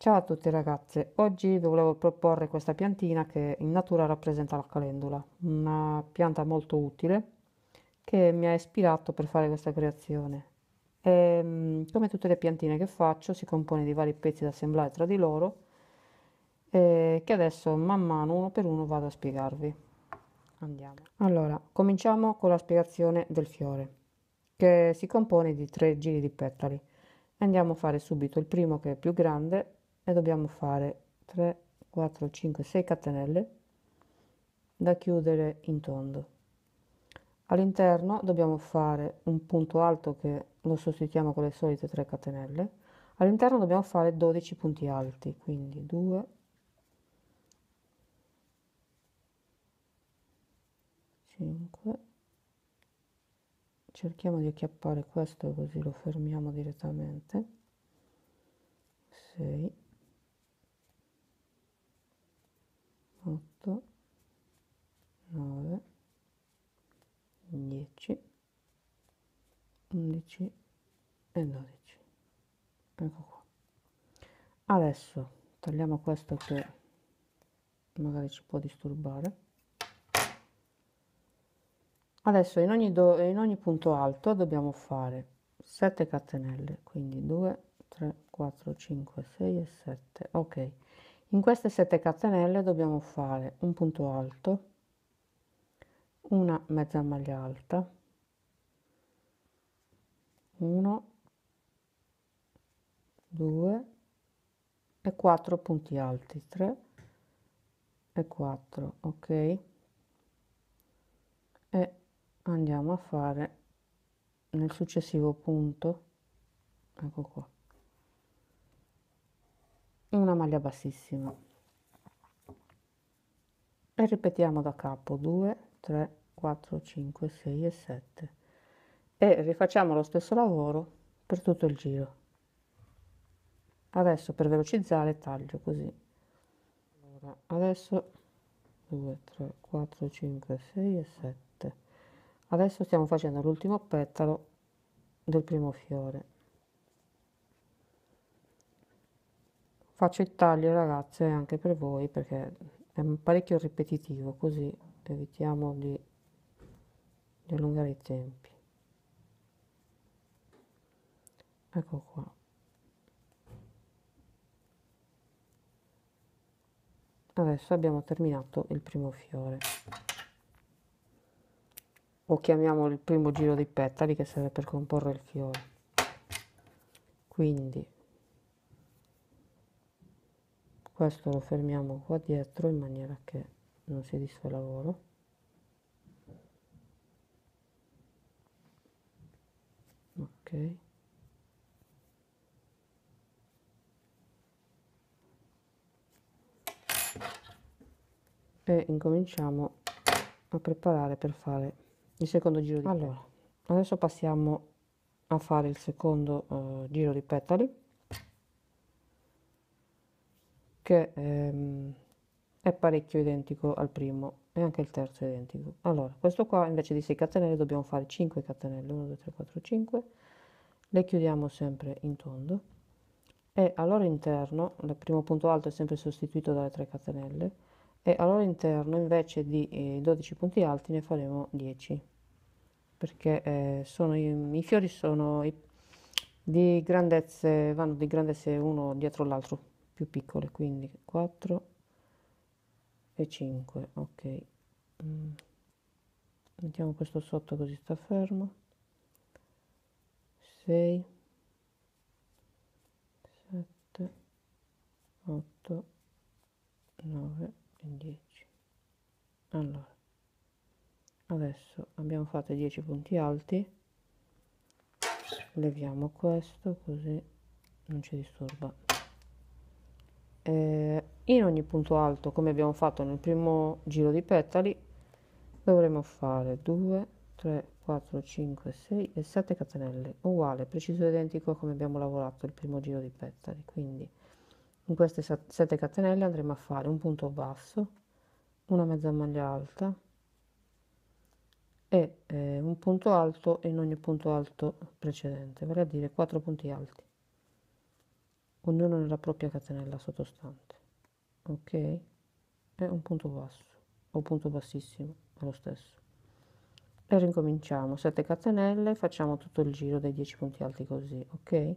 Ciao a tutti ragazze, oggi vi volevo proporre questa piantina che in natura rappresenta la calendula, una pianta molto utile che mi ha ispirato per fare questa creazione. E, ehm, come tutte le piantine che faccio si compone di vari pezzi da assemblare tra di loro eh, che adesso man mano uno per uno vado a spiegarvi. Andiamo. Allora, cominciamo con la spiegazione del fiore che si compone di tre giri di petali. Andiamo a fare subito il primo che è più grande e dobbiamo fare 3 4 5 6 catenelle da chiudere in tondo all'interno dobbiamo fare un punto alto che lo sostituiamo con le solite 3 catenelle all'interno dobbiamo fare 12 punti alti quindi 2 5 cerchiamo di acchiappare questo così lo fermiamo direttamente 6 9 10 11 e 12 ecco qua adesso tagliamo questo che magari ci può disturbare adesso in ogni, do, in ogni punto alto dobbiamo fare 7 catenelle quindi 2 3 4 5 6 e 7 ok in queste 7 catenelle dobbiamo fare un punto alto una mezza maglia alta 1 2 e 4 punti alti 3 e 4 ok e andiamo a fare nel successivo punto ecco qua una maglia bassissima e ripetiamo da capo 2 3 4 5 6 e 7 e rifacciamo lo stesso lavoro per tutto il giro adesso per velocizzare taglio così allora, adesso 2 3 4 5 6 e 7 adesso stiamo facendo l'ultimo petalo del primo fiore faccio il taglio ragazze anche per voi perché è parecchio ripetitivo così evitiamo di di allungare i tempi ecco qua adesso abbiamo terminato il primo fiore o chiamiamolo il primo giro dei petali che serve per comporre il fiore quindi questo lo fermiamo qua dietro in maniera che non si disfa il lavoro ok e incominciamo a preparare per fare il secondo giro di allora adesso passiamo a fare il secondo uh, giro di petali che ehm, è parecchio identico al primo e anche il terzo è identico allora questo qua invece di 6 catenelle dobbiamo fare 5 catenelle 1 2 3 4 5 le chiudiamo sempre in tondo e al loro interno, il primo punto alto è sempre sostituito dalle 3 catenelle e al loro interno invece di eh, 12 punti alti ne faremo 10 perché eh, sono, i, i, fiori sono i, di grandezze, vanno di grandezze uno dietro l'altro più piccole, quindi 4 e 5, ok. Mm. Mettiamo questo sotto così sta fermo. 6 7 8 9 e 10 allora adesso abbiamo fatto 10 punti alti leviamo questo così non ci disturba eh, in ogni punto alto come abbiamo fatto nel primo giro di petali dovremo fare 2 3 4 5 6 e 7 catenelle uguale preciso identico a come abbiamo lavorato il primo giro di pettari quindi in queste 7 catenelle andremo a fare un punto basso una mezza maglia alta e eh, un punto alto in ogni punto alto precedente vale a dire 4 punti alti ognuno nella propria catenella sottostante ok e un punto basso o punto bassissimo è lo stesso e ricominciamo 7 catenelle facciamo tutto il giro dei 10 punti alti così ok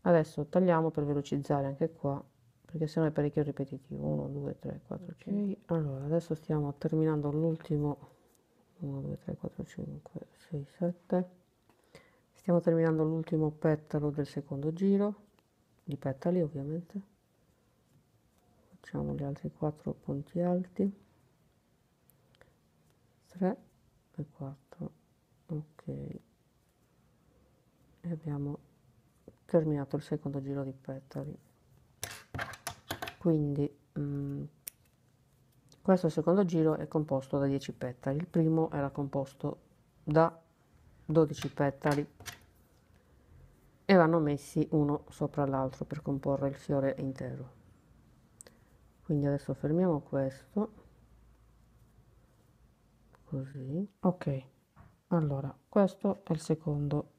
adesso tagliamo per velocizzare anche qua perché sennò è parecchio ripetitivo 1 2 3 4 5 allora adesso stiamo terminando l'ultimo 1 2 3 4 5 6 7 stiamo terminando l'ultimo petalo del secondo giro di petali ovviamente facciamo gli altri 4 punti alti 3 e 4 ok e abbiamo terminato il secondo giro di petali quindi mh, mm, questo secondo giro è composto da 10 petali il primo era composto da 12 petali e vanno messi uno sopra l'altro per comporre il fiore intero quindi adesso fermiamo questo così ok allora questo è il secondo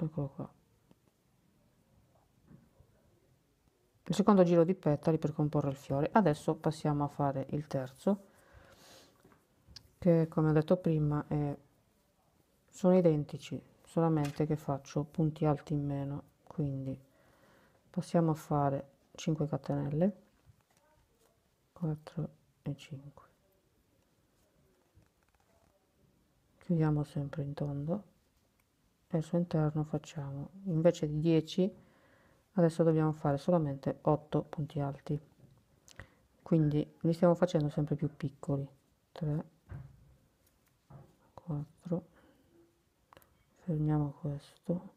eccolo qua il secondo giro di petali per comporre il fiore adesso passiamo a fare il terzo che come ho detto prima è, sono identici solamente che faccio punti alti in meno quindi passiamo a fare 5 catenelle 4 e 5 chiudiamo sempre in tondo e al suo interno facciamo invece di 10 adesso dobbiamo fare solamente 8 punti alti quindi li stiamo facendo sempre più piccoli 3 4 fermiamo questo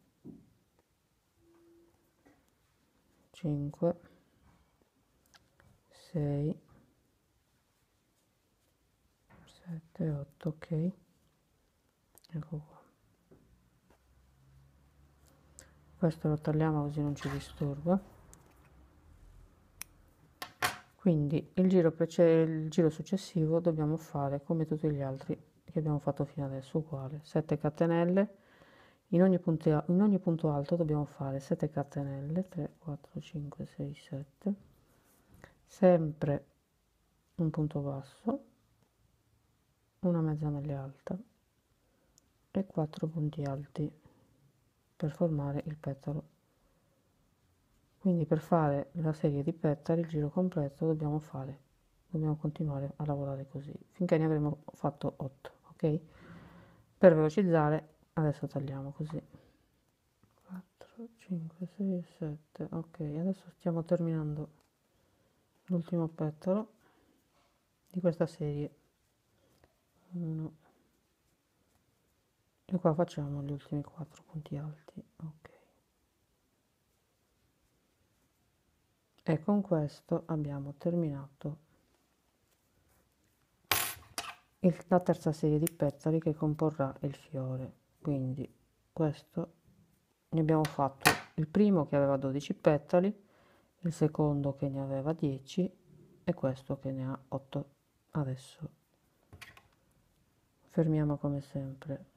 5 6 7 8 ok ecco qua questo lo tagliamo così non ci disturba quindi il giro, il giro successivo dobbiamo fare come tutti gli altri che abbiamo fatto fino adesso uguale 7 catenelle in ogni, punto, in ogni punto alto dobbiamo fare 7 catenelle 3 4 5 6 7 sempre un punto basso una mezza maglia alta e 4 punti alti per formare il petalo quindi per fare la serie di petali il giro completo dobbiamo fare dobbiamo continuare a lavorare così finché ne avremo fatto 8 ok per velocizzare adesso tagliamo così 4 5 6 7 ok adesso stiamo terminando l'ultimo petalo di questa serie 1 e qua facciamo gli ultimi 4 punti alti ok e con questo abbiamo terminato il, la terza serie di pezzoli che comporrà il fiore quindi questo ne abbiamo fatto il primo che aveva 12 petali il secondo che ne aveva 10 e questo che ne ha 8 adesso fermiamo come sempre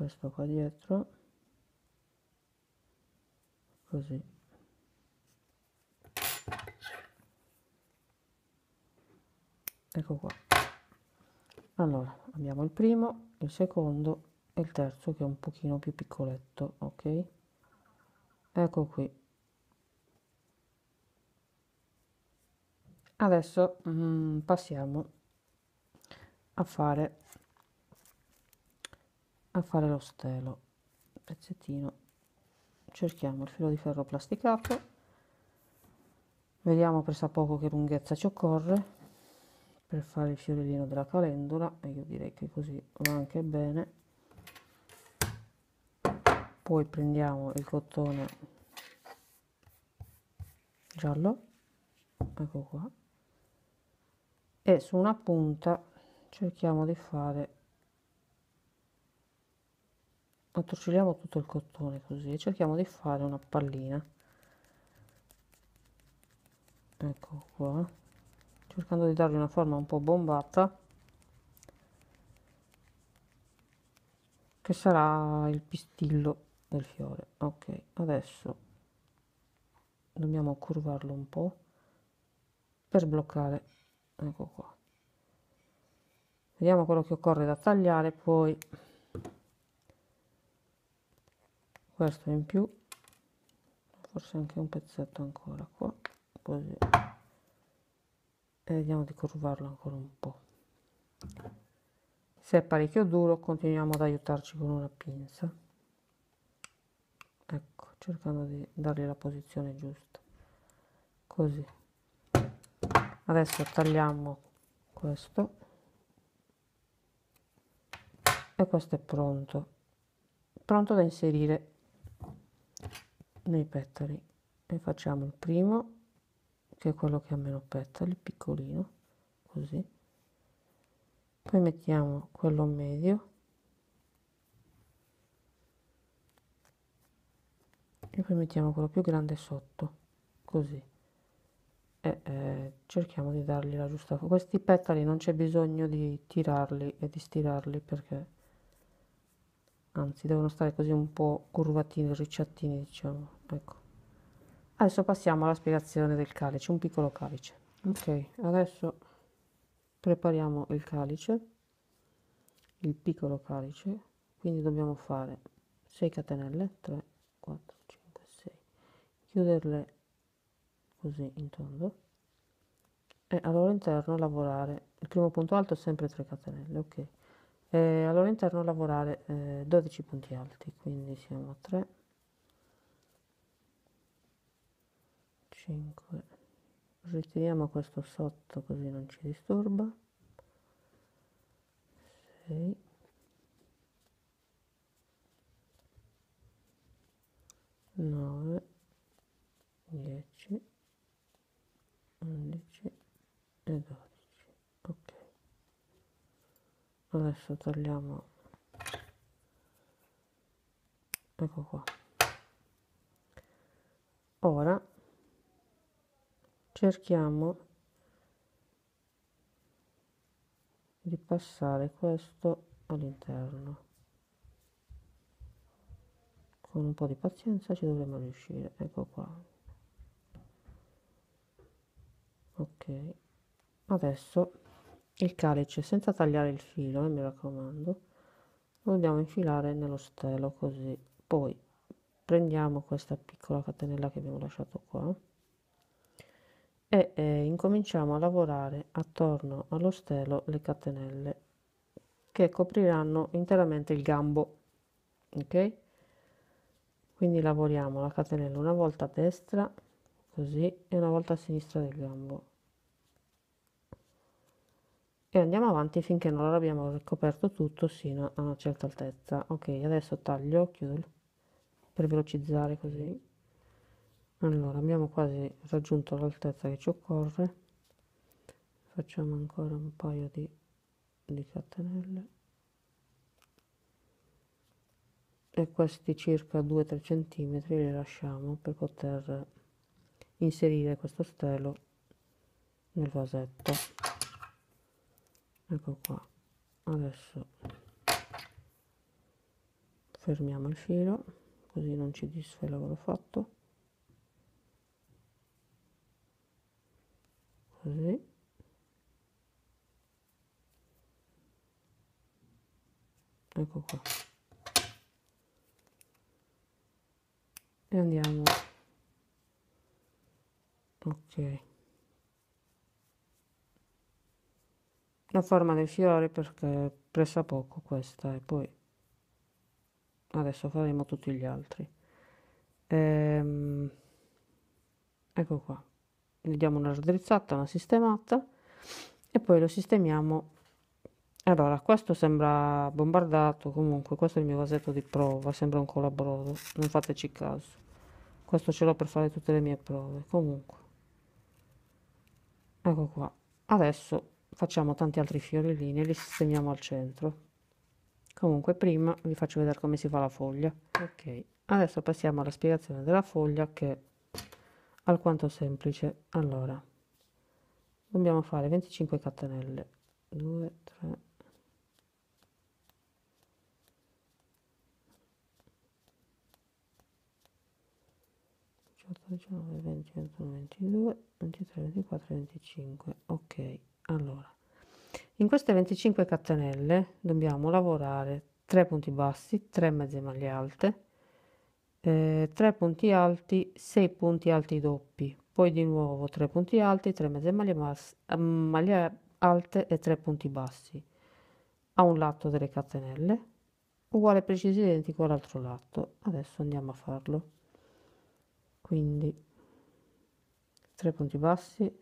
questo qua dietro così ecco qua allora abbiamo il primo il secondo e il terzo che è un pochino più piccoletto ok ecco qui adesso mm, passiamo a fare a fare lo stelo pezzettino cerchiamo il filo di ferro plasticato vediamo presa poco che lunghezza ci occorre per fare il fiorellino della calendula e io direi che così va anche bene poi prendiamo il cotone giallo ecco qua e su una punta cerchiamo di fare attorcigliamo tutto il cotone così e cerchiamo di fare una pallina ecco qua cercando di dargli una forma un po' bombata che sarà il pistillo del fiore ok adesso dobbiamo curvarlo un po' per sbloccare ecco qua vediamo quello che occorre da tagliare poi questo in più forse anche un pezzetto ancora qua così e vediamo di curvarlo ancora un po se è parecchio duro continuiamo ad aiutarci con una pinza ecco cercando di dargli la posizione giusta così adesso tagliamo questo e questo è pronto pronto da inserire nei petali ne facciamo il primo che è quello che ha meno petali piccolino così poi mettiamo quello medio e poi mettiamo quello più grande sotto così e eh, cerchiamo di dargli la giusta questi petali non c'è bisogno di tirarli e di stirarli perché anzi devono stare così un po' curvatini, ricciattini diciamo, ecco. Adesso passiamo alla spiegazione del calice, un piccolo calice. Ok, adesso prepariamo il calice, il piccolo calice, quindi dobbiamo fare 6 catenelle, 3, 4, 5, 6, chiuderle così in tondo e al loro interno lavorare il primo punto alto è sempre 3 catenelle, ok eh, all'interno lavorare eh, 12 punti alti quindi siamo a 3 5 ritiriamo questo sotto così non ci disturba 6 9 10 11 e 12 adesso tagliamo ecco qua ora cerchiamo di passare questo all'interno con un po' di pazienza ci dovremmo riuscire ecco qua ok adesso il calice senza tagliare il filo eh, mi raccomando lo andiamo a infilare nello stelo così poi prendiamo questa piccola catenella che abbiamo lasciato qua e eh, incominciamo a lavorare attorno allo stelo le catenelle che copriranno interamente il gambo ok quindi lavoriamo la catenella una volta a destra così e una volta a sinistra del gambo e andiamo avanti finché non abbiamo ricoperto tutto sino a una certa altezza ok adesso taglio chiudo per velocizzare così allora abbiamo quasi raggiunto l'altezza che ci occorre facciamo ancora un paio di, di catenelle e questi circa 2-3 centimetri li lasciamo per poter inserire questo stelo nel vasetto ecco qua adesso fermiamo il filo così non ci disfa il lavoro fatto così ecco qua e andiamo ok la forma dei fiori perché pressa poco questa e poi adesso faremo tutti gli altri ehm, ecco qua gli diamo una raddrizzata una sistemata e poi lo sistemiamo allora questo sembra bombardato comunque questo è il mio vasetto di prova sembra un colabrodo non fateci caso questo ce l'ho per fare tutte le mie prove comunque ecco qua adesso facciamo tanti altri fiorellini e li sistemiamo al centro comunque prima vi faccio vedere come si fa la foglia ok adesso passiamo alla spiegazione della foglia che è alquanto semplice allora dobbiamo fare 25 catenelle 2 3 18 19 20 21 22 23 24 25 ok allora, in queste 25 catenelle dobbiamo lavorare 3 punti bassi, 3 mezze maglie alte, eh, 3 punti alti, 6 punti alti doppi, poi di nuovo 3 punti alti, 3 mezze maglie, maglie alte e 3 punti bassi a un lato delle catenelle uguale preciso identico all'altro lato adesso andiamo a farlo quindi 3 punti bassi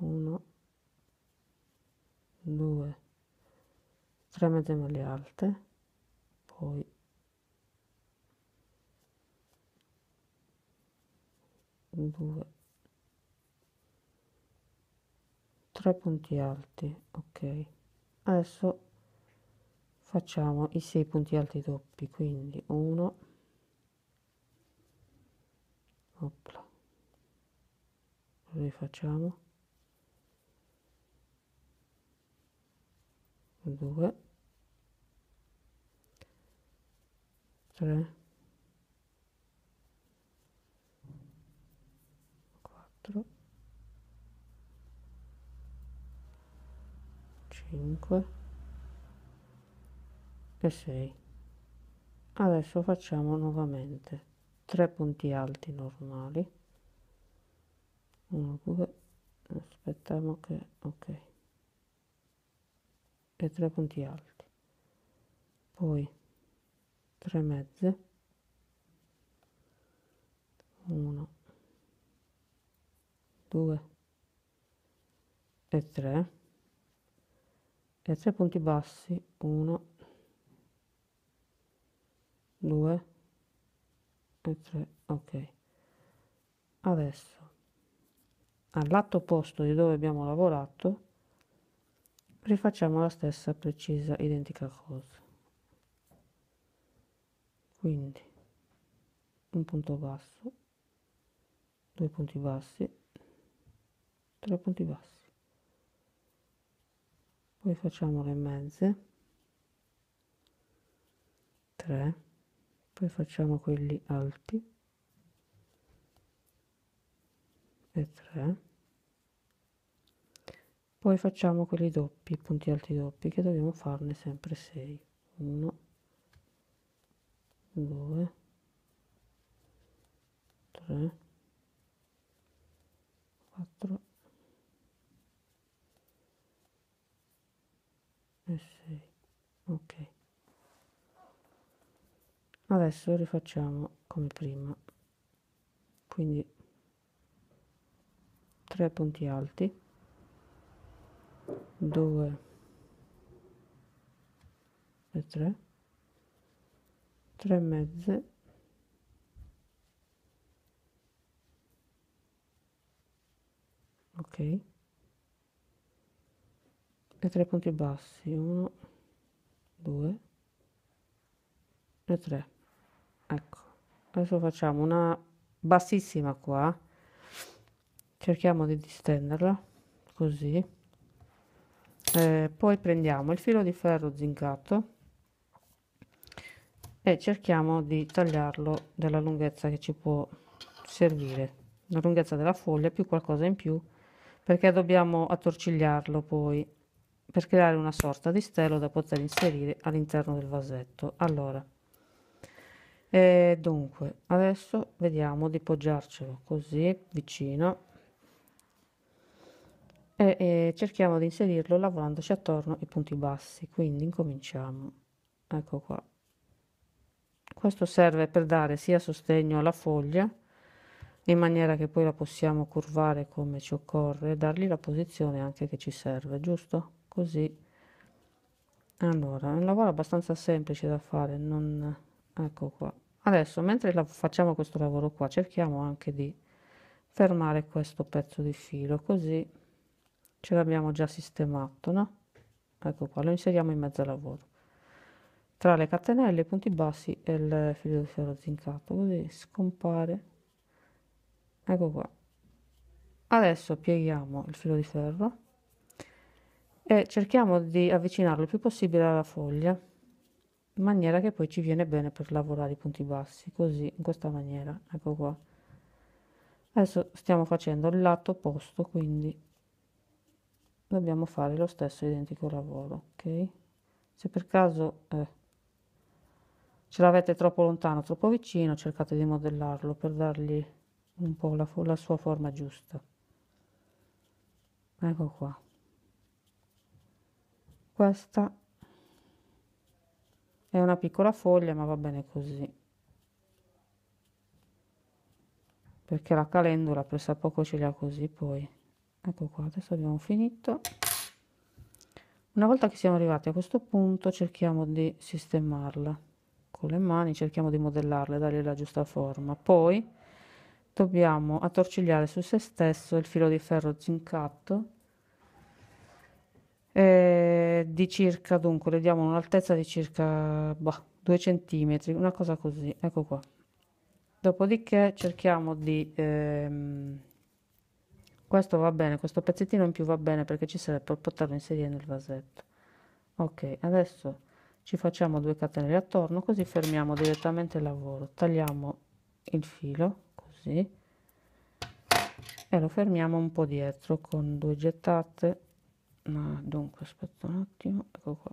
1 2 3 mezze maglie alte poi 2 3 punti alti ok adesso facciamo i 6 punti alti doppi quindi 1 rifacciamo 2 3 4 5 e 6 adesso facciamo nuovamente 3 punti alti normali 1 2 aspettiamo che ok e 3 punti alti poi 3 mezze 1 2 e 3 e 3 punti bassi 1 2 e 3 ok adesso al lato opposto di dove abbiamo lavorato rifacciamo la stessa precisa identica cosa quindi un punto basso due punti bassi tre punti bassi poi facciamo le mezze 3 poi facciamo quelli alti e 3 poi facciamo quelli doppi punti alti doppi che dobbiamo farne sempre 6 1 2 3 4 e 6 ok adesso rifacciamo come prima quindi tre punti alti due e tre 3 mezze ok e tre punti bassi uno due e tre ecco adesso facciamo una bassissima qua cerchiamo di distenderla così eh, poi prendiamo il filo di ferro zincato e cerchiamo di tagliarlo della lunghezza che ci può servire la lunghezza della foglia più qualcosa in più perché dobbiamo attorcigliarlo poi per creare una sorta di stelo da poter inserire all'interno del vasetto allora e eh, dunque adesso vediamo di poggiarcelo così vicino e, e cerchiamo di inserirlo lavorandoci attorno ai punti bassi quindi incominciamo ecco qua questo serve per dare sia sostegno alla foglia in maniera che poi la possiamo curvare come ci occorre e dargli la posizione anche che ci serve giusto così allora è un lavoro abbastanza semplice da fare non ecco qua adesso mentre la, facciamo questo lavoro qua cerchiamo anche di fermare questo pezzo di filo così ce l'abbiamo già sistemato no? ecco qua lo inseriamo in mezzo al lavoro tra le catenelle i punti bassi e il filo di ferro zincato così scompare ecco qua adesso pieghiamo il filo di ferro e cerchiamo di avvicinarlo il più possibile alla foglia in maniera che poi ci viene bene per lavorare i punti bassi così in questa maniera ecco qua adesso stiamo facendo il lato opposto quindi dobbiamo fare lo stesso identico lavoro ok se per caso eh, ce l'avete troppo lontano troppo vicino cercate di modellarlo per dargli un po la, la sua forma giusta ecco qua questa è una piccola foglia ma va bene così perché la calendula presa poco ce li ha così poi ecco qua adesso abbiamo finito una volta che siamo arrivati a questo punto cerchiamo di sistemarla con le mani cerchiamo di modellarla e dargli la giusta forma poi dobbiamo attorcigliare su se stesso il filo di ferro zincato eh, di circa dunque le diamo un'altezza di circa bah, 2 cm una cosa così ecco qua dopodiché cerchiamo di ehm, questo va bene questo pezzettino in più va bene perché ci serve per poterlo inserire nel vasetto ok adesso ci facciamo due catenelle attorno così fermiamo direttamente il lavoro tagliamo il filo così e lo fermiamo un po dietro con due gettate no, dunque aspetta un attimo ecco qua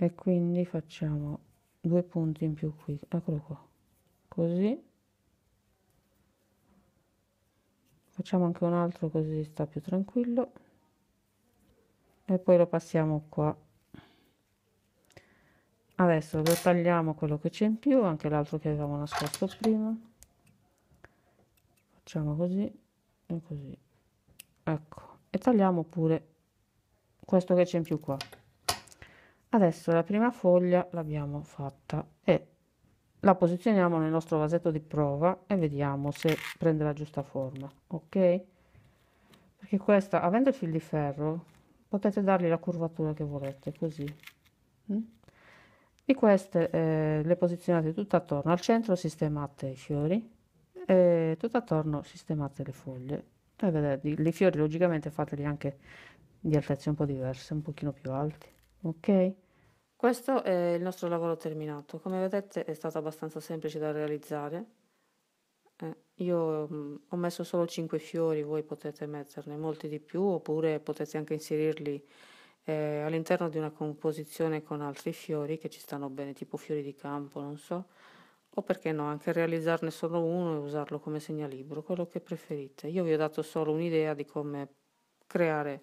e quindi facciamo due punti in più qui eccolo qua così facciamo anche un altro così sta più tranquillo e poi lo passiamo qua adesso lo tagliamo quello che c'è in più anche l'altro che avevamo nascosto prima facciamo così e così ecco e tagliamo pure questo che c'è in più qua adesso la prima foglia l'abbiamo fatta e la posizioniamo nel nostro vasetto di prova e vediamo se prende la giusta forma ok perché questa avendo il fil di ferro potete dargli la curvatura che volete così e mm? queste eh, le posizionate tutto attorno al centro sistemate i fiori e tutto attorno sistemate le foglie e vedete i fiori logicamente fateli anche di altezze un po' diverse un pochino più alti ok questo è il nostro lavoro terminato, come vedete è stato abbastanza semplice da realizzare. Eh, io mh, ho messo solo 5 fiori, voi potete metterne molti di più oppure potete anche inserirli eh, all'interno di una composizione con altri fiori che ci stanno bene, tipo fiori di campo, non so, o perché no, anche realizzarne solo uno e usarlo come segnalibro, quello che preferite. Io vi ho dato solo un'idea di come creare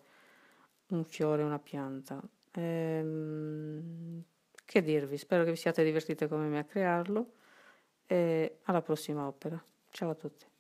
un fiore, una pianta. Ehm, che dirvi? Spero che vi siate divertite come me a crearlo e alla prossima opera. Ciao a tutti.